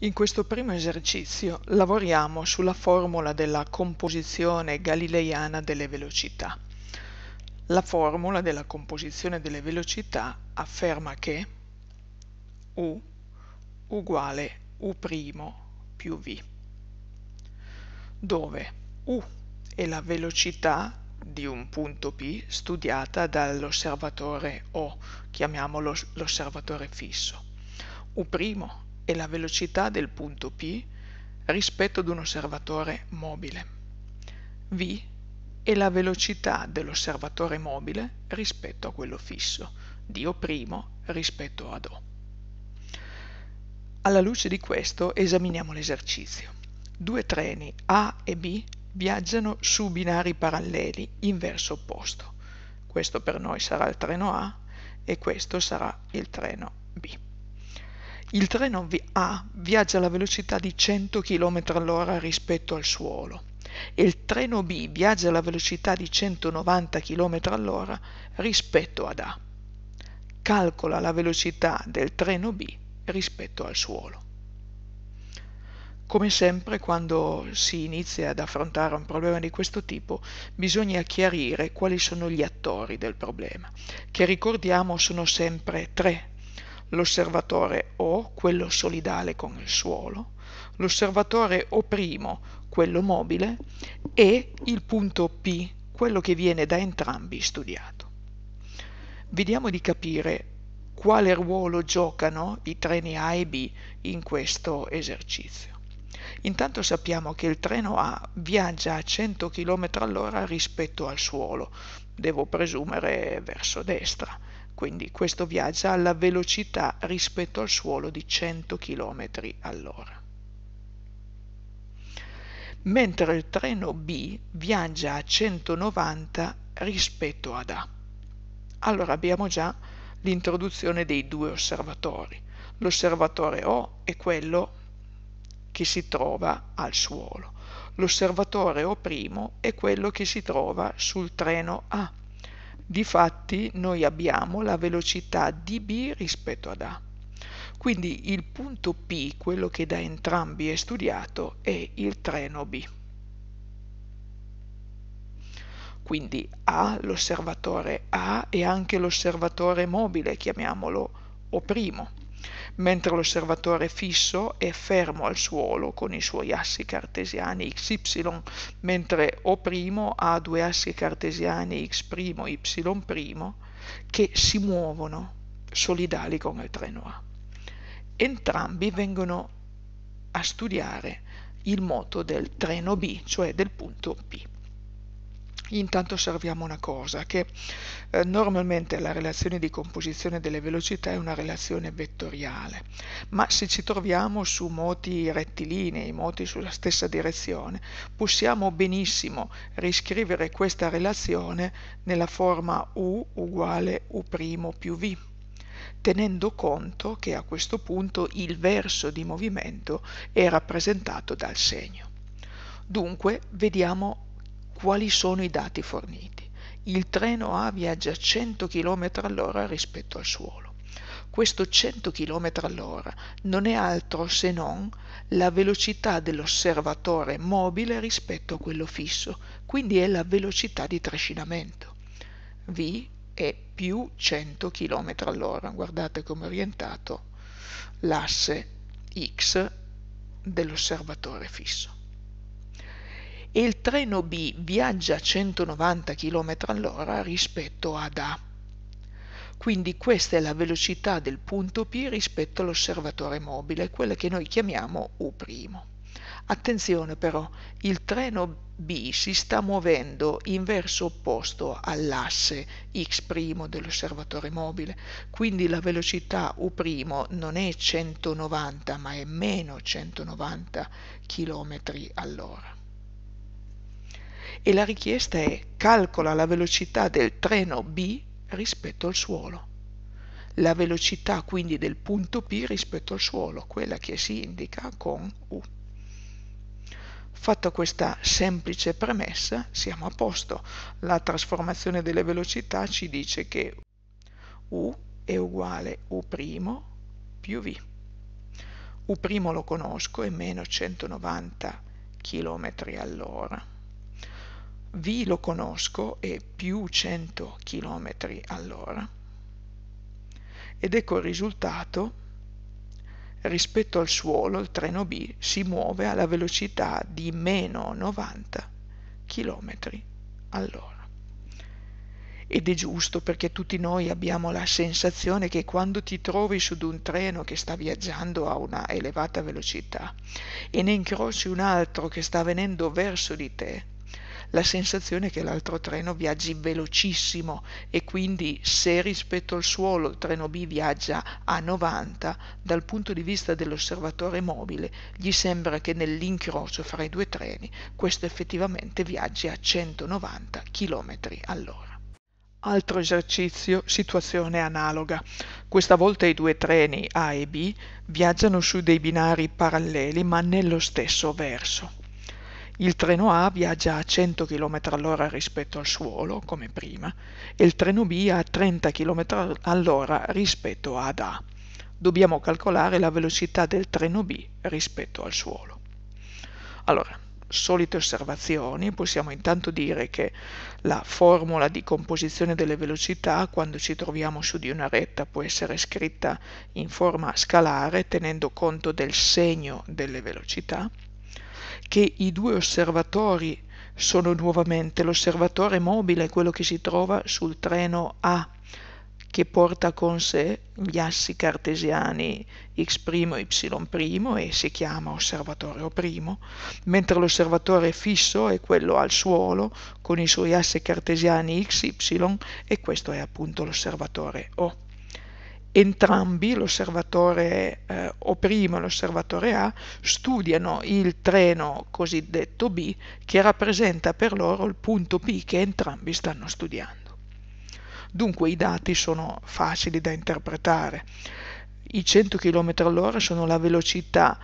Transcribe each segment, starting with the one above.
In questo primo esercizio lavoriamo sulla formula della composizione galileiana delle velocità. La formula della composizione delle velocità afferma che u uguale u' più v, dove u è la velocità di un punto P studiata dall'osservatore O, chiamiamolo l'osservatore fisso. U' e la velocità del punto P rispetto ad un osservatore mobile, V è la velocità dell'osservatore mobile rispetto a quello fisso, di O' rispetto ad O. Alla luce di questo esaminiamo l'esercizio. Due treni A e B viaggiano su binari paralleli in verso opposto. Questo per noi sarà il treno A e questo sarà il treno B. Il treno A viaggia alla velocità di 100 km all'ora rispetto al suolo e il treno B viaggia alla velocità di 190 km all'ora rispetto ad A. Calcola la velocità del treno B rispetto al suolo. Come sempre quando si inizia ad affrontare un problema di questo tipo bisogna chiarire quali sono gli attori del problema, che ricordiamo sono sempre tre l'osservatore O, quello solidale con il suolo, l'osservatore O', quello mobile, e il punto P, quello che viene da entrambi studiato. Vediamo di capire quale ruolo giocano i treni A e B in questo esercizio. Intanto sappiamo che il treno A viaggia a 100 km all'ora rispetto al suolo, devo presumere verso destra, quindi questo viaggia alla velocità rispetto al suolo di 100 km all'ora. Mentre il treno B viaggia a 190 rispetto ad A. Allora abbiamo già l'introduzione dei due osservatori. L'osservatore O è quello che si trova al suolo. L'osservatore O' è quello che si trova sul treno A Difatti noi abbiamo la velocità di B rispetto ad A. Quindi il punto P, quello che da entrambi è studiato, è il treno B. Quindi A, l'osservatore A e anche l'osservatore mobile, chiamiamolo O' mentre l'osservatore fisso è fermo al suolo con i suoi assi cartesiani xy, mentre O' ha due assi cartesiani x', y' che si muovono solidali con il treno A. Entrambi vengono a studiare il moto del treno B, cioè del punto P intanto osserviamo una cosa, che eh, normalmente la relazione di composizione delle velocità è una relazione vettoriale, ma se ci troviamo su moti rettilinei, moti sulla stessa direzione, possiamo benissimo riscrivere questa relazione nella forma u uguale u' più v tenendo conto che a questo punto il verso di movimento è rappresentato dal segno. Dunque vediamo quali sono i dati forniti. Il treno A viaggia a 100 km all'ora rispetto al suolo. Questo 100 km all'ora non è altro se non la velocità dell'osservatore mobile rispetto a quello fisso, quindi è la velocità di trascinamento. V è più 100 km all'ora. Guardate come è orientato l'asse X dell'osservatore fisso e il treno B viaggia a 190 km all'ora rispetto ad A. Quindi questa è la velocità del punto P rispetto all'osservatore mobile, quella che noi chiamiamo U'. Attenzione però, il treno B si sta muovendo in verso opposto all'asse x' dell'osservatore mobile, quindi la velocità u' non è 190 ma è meno 190 km all'ora e la richiesta è calcola la velocità del treno B rispetto al suolo. La velocità quindi del punto P rispetto al suolo, quella che si indica con U. Fatta questa semplice premessa siamo a posto. La trasformazione delle velocità ci dice che U è uguale U' più V. U' lo conosco, è meno 190 km all'ora vi lo conosco è più 100 km all'ora ed ecco il risultato rispetto al suolo il treno B si muove alla velocità di meno 90 km all'ora ed è giusto perché tutti noi abbiamo la sensazione che quando ti trovi su un treno che sta viaggiando a una elevata velocità e ne incroci un altro che sta venendo verso di te, la sensazione che l'altro treno viaggi velocissimo e quindi se rispetto al suolo il treno B viaggia a 90, dal punto di vista dell'osservatore mobile gli sembra che nell'incrocio fra i due treni questo effettivamente viaggi a 190 km all'ora. Altro esercizio, situazione analoga. Questa volta i due treni A e B viaggiano su dei binari paralleli ma nello stesso verso. Il treno A viaggia a 100 km all'ora rispetto al suolo, come prima, e il treno B a 30 km all'ora rispetto ad A. Dobbiamo calcolare la velocità del treno B rispetto al suolo. Allora, solite osservazioni, possiamo intanto dire che la formula di composizione delle velocità quando ci troviamo su di una retta può essere scritta in forma scalare tenendo conto del segno delle velocità che i due osservatori sono nuovamente l'osservatore mobile, quello che si trova sul treno A che porta con sé gli assi cartesiani x' y' e si chiama osservatore O', mentre l'osservatore fisso è quello al suolo con i suoi assi cartesiani x, y e questo è appunto l'osservatore O. Entrambi, l'osservatore eh, O' e l'osservatore A, studiano il treno cosiddetto B che rappresenta per loro il punto P che entrambi stanno studiando. Dunque i dati sono facili da interpretare. I 100 km all'ora sono la velocità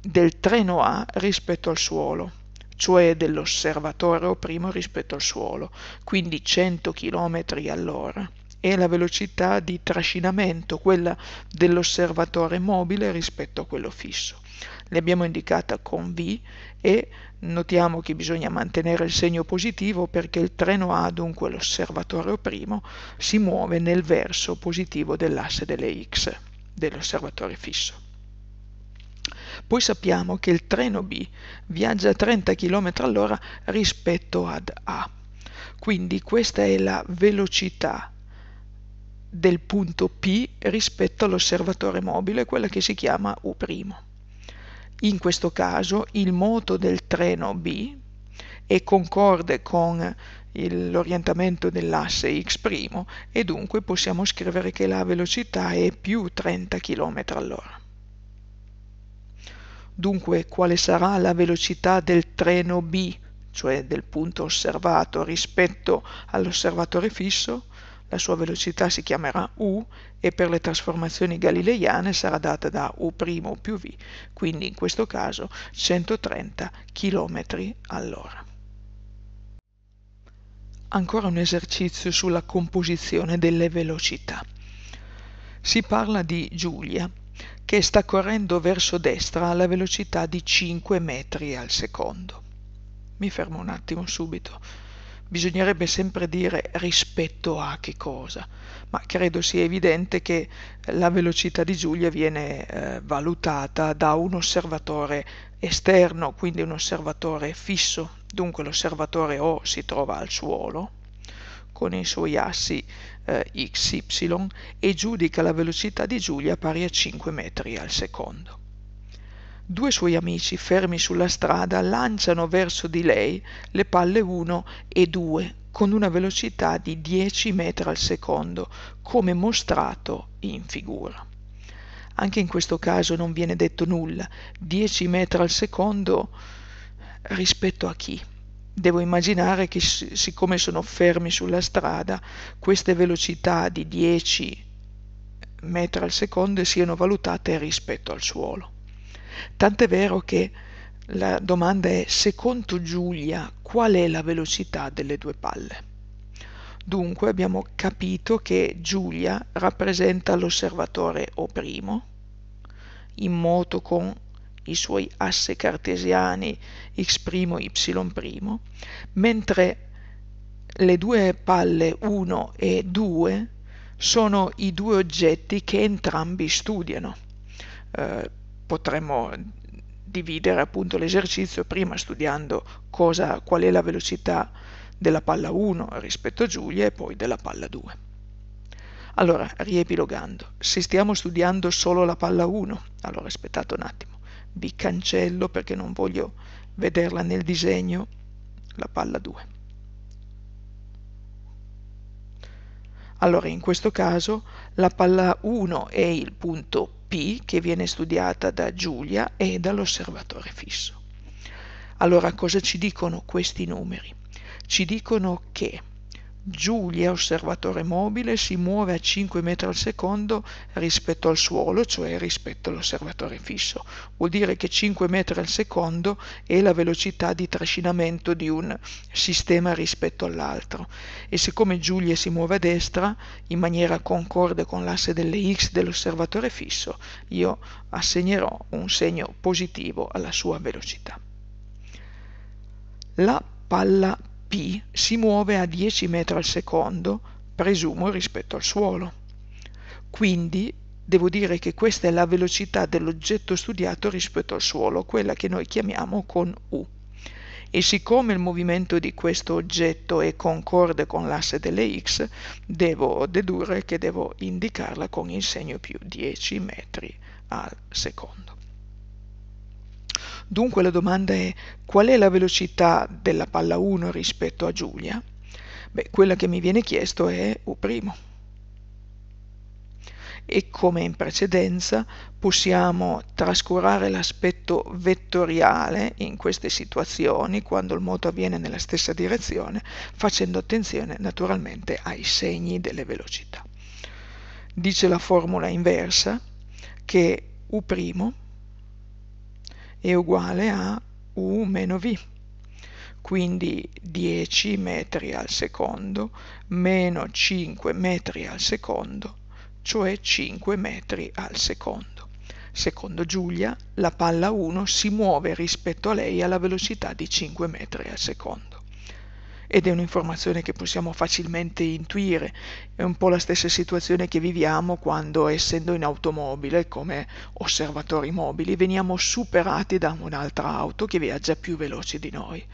del treno A rispetto al suolo cioè dell'osservatore O' rispetto al suolo, quindi 100 km all'ora e la velocità di trascinamento, quella dell'osservatore mobile rispetto a quello fisso. L'abbiamo indicata con V e notiamo che bisogna mantenere il segno positivo perché il treno A, dunque l'osservatorio primo, si muove nel verso positivo dell'asse delle X dell'osservatore fisso. Poi sappiamo che il treno B viaggia a 30 km all'ora rispetto ad A. Quindi questa è la velocità del punto P rispetto all'osservatore mobile, quella che si chiama U'. In questo caso il moto del treno B è concorde con l'orientamento dell'asse x' e dunque possiamo scrivere che la velocità è più 30 km all'ora. Dunque, quale sarà la velocità del treno B, cioè del punto osservato, rispetto all'osservatore fisso? la sua velocità si chiamerà u e per le trasformazioni galileiane sarà data da u' più v, quindi in questo caso 130 km all'ora. Ancora un esercizio sulla composizione delle velocità. Si parla di Giulia che sta correndo verso destra alla velocità di 5 metri al secondo. Mi fermo un attimo subito bisognerebbe sempre dire rispetto a che cosa, ma credo sia evidente che la velocità di Giulia viene eh, valutata da un osservatore esterno, quindi un osservatore fisso, dunque l'osservatore O si trova al suolo con i suoi assi eh, x, e giudica la velocità di Giulia pari a 5 metri al secondo due suoi amici, fermi sulla strada, lanciano verso di lei le palle 1 e 2 con una velocità di 10 metri al secondo, come mostrato in figura. Anche in questo caso non viene detto nulla, 10 metri al secondo rispetto a chi? Devo immaginare che siccome sono fermi sulla strada, queste velocità di 10 metri al secondo siano valutate rispetto al suolo. Tant'è vero che la domanda è, secondo Giulia, qual è la velocità delle due palle? Dunque abbiamo capito che Giulia rappresenta l'osservatore O', in moto con i suoi assi cartesiani x', y', mentre le due palle 1 e 2 sono i due oggetti che entrambi studiano. Eh, potremmo dividere appunto l'esercizio prima studiando cosa, qual è la velocità della palla 1 rispetto a Giulia e poi della palla 2. Allora, riepilogando, se stiamo studiando solo la palla 1, allora aspettate un attimo, vi cancello perché non voglio vederla nel disegno, la palla 2. Allora, in questo caso la palla 1 è il punto P che viene studiata da Giulia e dall'osservatore fisso. Allora cosa ci dicono questi numeri? Ci dicono che Giulia, osservatore mobile, si muove a 5 metri al secondo rispetto al suolo, cioè rispetto all'osservatore fisso. Vuol dire che 5 metri al secondo è la velocità di trascinamento di un sistema rispetto all'altro. E siccome Giulia si muove a destra, in maniera concorde con l'asse delle X dell'osservatore fisso, io assegnerò un segno positivo alla sua velocità. La palla P si muove a 10 metri al secondo, presumo rispetto al suolo. Quindi devo dire che questa è la velocità dell'oggetto studiato rispetto al suolo, quella che noi chiamiamo con U. E siccome il movimento di questo oggetto è concorde con l'asse delle x, devo dedurre che devo indicarla con il segno più 10 metri al secondo. Dunque la domanda è qual è la velocità della palla 1 rispetto a Giulia? Beh, quella che mi viene chiesto è U'. E come in precedenza possiamo trascurare l'aspetto vettoriale in queste situazioni quando il moto avviene nella stessa direzione, facendo attenzione naturalmente ai segni delle velocità. Dice la formula inversa che U' è uguale a u meno v quindi 10 metri al secondo meno 5 metri al secondo cioè 5 metri al secondo secondo Giulia la palla 1 si muove rispetto a lei alla velocità di 5 metri al secondo ed è un'informazione che possiamo facilmente intuire. È un po' la stessa situazione che viviamo quando, essendo in automobile, come osservatori mobili, veniamo superati da un'altra auto che viaggia più veloce di noi.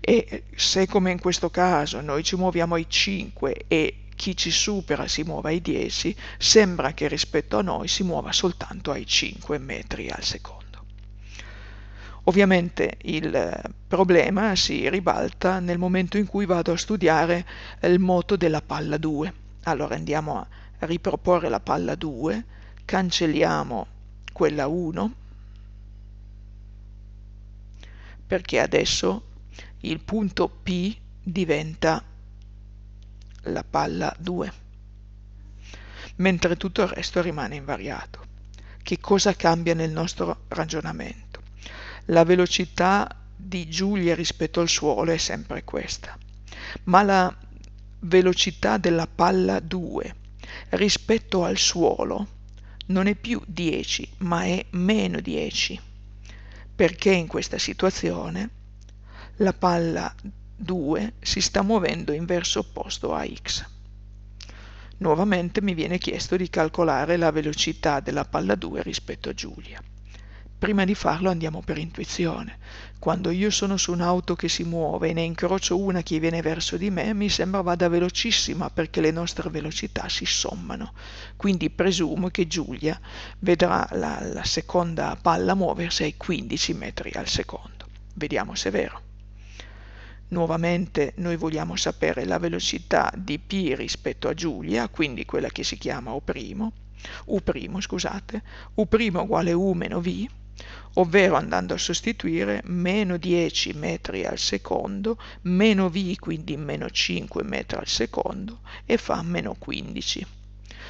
E se come in questo caso noi ci muoviamo ai 5 e chi ci supera si muove ai 10, sembra che rispetto a noi si muova soltanto ai 5 metri al secondo. Ovviamente il eh, problema si ribalta nel momento in cui vado a studiare il moto della palla 2. Allora andiamo a riproporre la palla 2, cancelliamo quella 1, perché adesso il punto P diventa la palla 2, mentre tutto il resto rimane invariato. Che cosa cambia nel nostro ragionamento? la velocità di Giulia rispetto al suolo è sempre questa, ma la velocità della palla 2 rispetto al suolo non è più 10 ma è meno 10 perché in questa situazione la palla 2 si sta muovendo in verso opposto a x. Nuovamente mi viene chiesto di calcolare la velocità della palla 2 rispetto a Giulia. Prima di farlo andiamo per intuizione. Quando io sono su un'auto che si muove e ne incrocio una che viene verso di me, mi sembra vada velocissima perché le nostre velocità si sommano. Quindi presumo che Giulia vedrà la, la seconda palla muoversi ai 15 metri al secondo. Vediamo se è vero. Nuovamente noi vogliamo sapere la velocità di P rispetto a Giulia, quindi quella che si chiama U', U', scusate, U' uguale U meno V, ovvero andando a sostituire meno 10 metri al secondo, meno V, quindi meno 5 metri al secondo, e fa meno 15.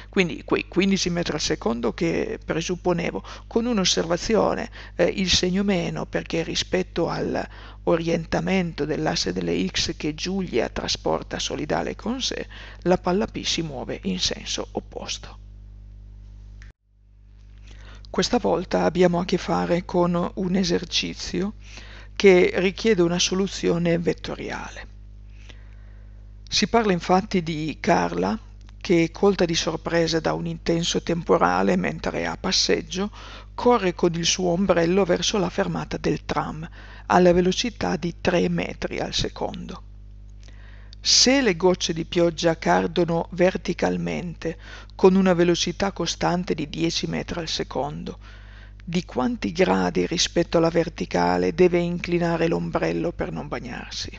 Quindi quei 15 metri al secondo che presupponevo, con un'osservazione, eh, il segno meno perché rispetto all'orientamento dell'asse delle x che Giulia trasporta solidale con sé, la palla P si muove in senso opposto. Questa volta abbiamo a che fare con un esercizio che richiede una soluzione vettoriale. Si parla infatti di Carla che, colta di sorpresa da un intenso temporale mentre è a passeggio, corre con il suo ombrello verso la fermata del tram alla velocità di 3 metri al secondo. Se le gocce di pioggia cadono verticalmente con una velocità costante di 10 metri al secondo, di quanti gradi rispetto alla verticale deve inclinare l'ombrello per non bagnarsi?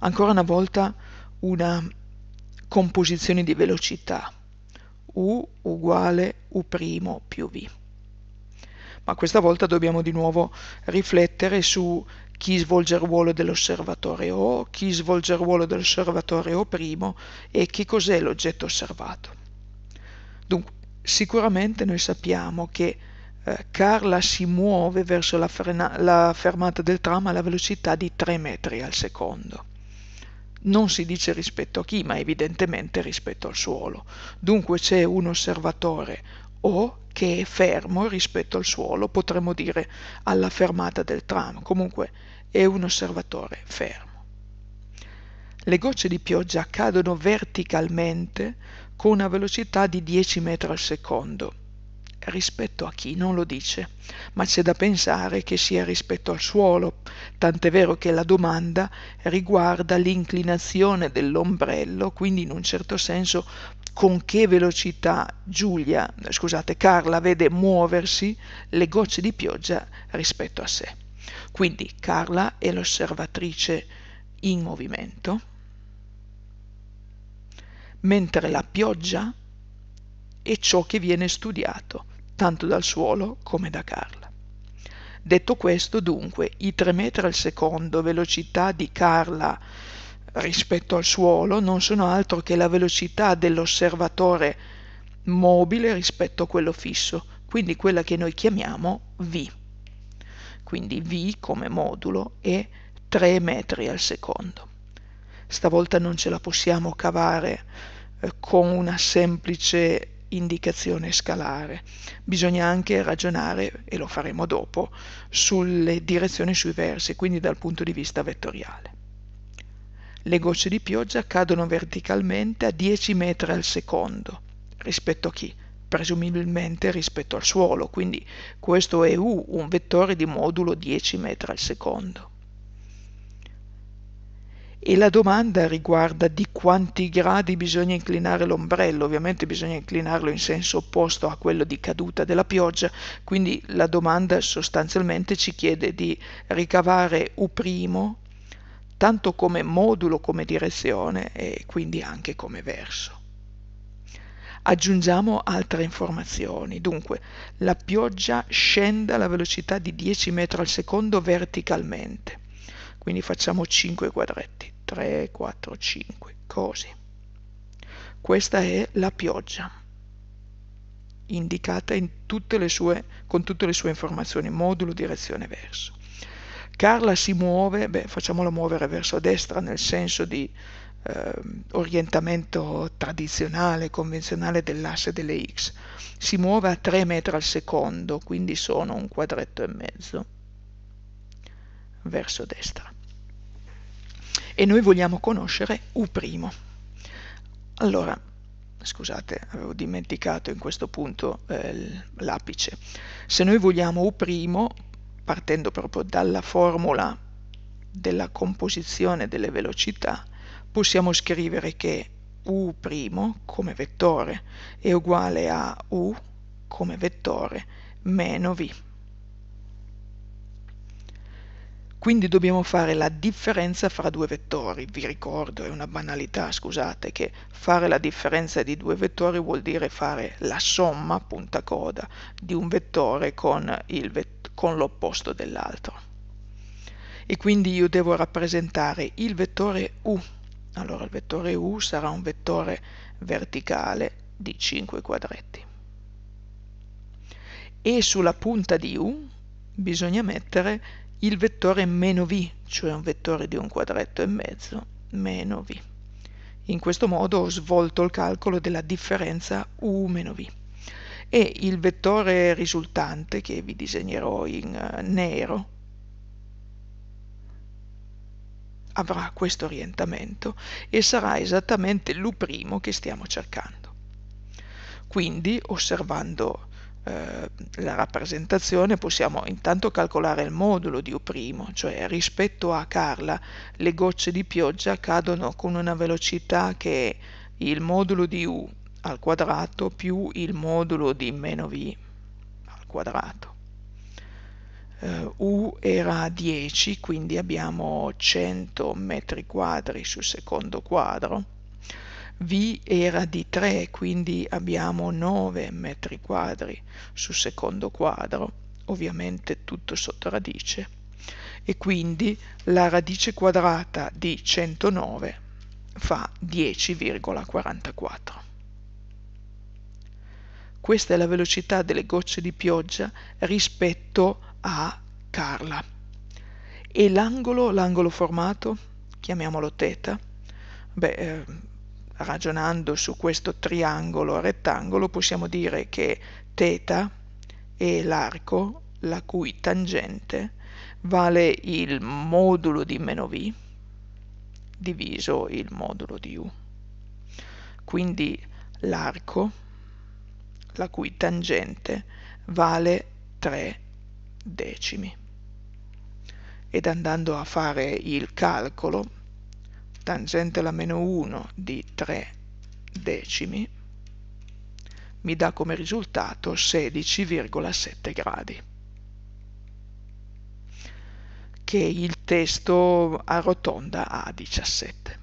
Ancora una volta una composizione di velocità U uguale U' più V ma questa volta dobbiamo di nuovo riflettere su chi svolge il ruolo dell'osservatore O, chi svolge il ruolo dell'osservatore O' primo e che cos'è l'oggetto osservato. Dunque, sicuramente noi sappiamo che eh, Carla si muove verso la, frena- la fermata del tram alla velocità di 3 metri al secondo. Non si dice rispetto a chi, ma evidentemente rispetto al suolo. Dunque c'è un osservatore o che è fermo rispetto al suolo, potremmo dire alla fermata del tram, comunque è un osservatore fermo. Le gocce di pioggia cadono verticalmente con una velocità di 10 metri al secondo rispetto a chi non lo dice, ma c'è da pensare che sia rispetto al suolo, tant'è vero che la domanda riguarda l'inclinazione dell'ombrello, quindi in un certo senso con che velocità Giulia, scusate, Carla vede muoversi le gocce di pioggia rispetto a sé. Quindi Carla è l'osservatrice in movimento, mentre la pioggia è ciò che viene studiato, tanto dal suolo come da Carla. Detto questo, dunque, i 3 metri al secondo velocità di Carla rispetto al suolo non sono altro che la velocità dell'osservatore mobile rispetto a quello fisso, quindi quella che noi chiamiamo V. Quindi V come modulo è 3 metri al secondo. Stavolta non ce la possiamo cavare eh, con una semplice indicazione scalare. Bisogna anche ragionare, e lo faremo dopo, sulle direzioni sui versi, quindi dal punto di vista vettoriale. Le gocce di pioggia cadono verticalmente a 10 metri al secondo. Rispetto a chi? Presumibilmente rispetto al suolo, quindi questo è U, un vettore di modulo 10 metri al secondo. E la domanda riguarda di quanti gradi bisogna inclinare l'ombrello, ovviamente bisogna inclinarlo in senso opposto a quello di caduta della pioggia, quindi la domanda sostanzialmente ci chiede di ricavare U' tanto come modulo, come direzione e quindi anche come verso. Aggiungiamo altre informazioni. Dunque, la pioggia scende alla velocità di 10 metri al secondo verticalmente. Quindi facciamo 5 quadretti. 3, 4, 5, così. Questa è la pioggia, indicata in tutte sue, con tutte le sue informazioni, modulo, direzione, verso. Carla si muove, beh, facciamola muovere verso destra nel senso di eh, orientamento tradizionale, convenzionale dell'asse delle X. Si muove a 3 metri al secondo, quindi sono un quadretto e mezzo verso destra. E noi vogliamo conoscere U'. Allora, scusate, avevo dimenticato in questo punto eh, l'apice. Se noi vogliamo U', partendo proprio dalla formula della composizione delle velocità, possiamo scrivere che u' come vettore è uguale a u come vettore meno v. Quindi dobbiamo fare la differenza fra due vettori. Vi ricordo, è una banalità, scusate, che fare la differenza di due vettori vuol dire fare la somma punta coda di un vettore con il vettore con l'opposto dell'altro. E quindi io devo rappresentare il vettore U. Allora il vettore U sarà un vettore verticale di 5 quadretti. E sulla punta di U bisogna mettere il vettore meno V, cioè un vettore di un quadretto e mezzo meno V. In questo modo ho svolto il calcolo della differenza U meno V e il vettore risultante che vi disegnerò in eh, nero avrà questo orientamento e sarà esattamente l'U' che stiamo cercando. Quindi, osservando eh, la rappresentazione, possiamo intanto calcolare il modulo di U', cioè rispetto a Carla le gocce di pioggia cadono con una velocità che è il modulo di U al quadrato più il modulo di meno v al quadrato. Uh, U era 10, quindi abbiamo 100 metri quadri sul secondo quadro. V era di 3, quindi abbiamo 9 metri quadri sul secondo quadro. Ovviamente tutto sotto radice. E quindi la radice quadrata di 109 fa 10,44. Questa è la velocità delle gocce di pioggia rispetto a Carla. E l'angolo, l'angolo formato, chiamiamolo θ, beh, eh, ragionando su questo triangolo rettangolo possiamo dire che θ è l'arco la cui tangente vale il modulo di meno v diviso il modulo di u. Quindi l'arco la cui tangente vale 3 decimi. Ed andando a fare il calcolo, tangente alla meno 1 di 3 decimi mi dà come risultato 16,7 gradi che il testo arrotonda a 17.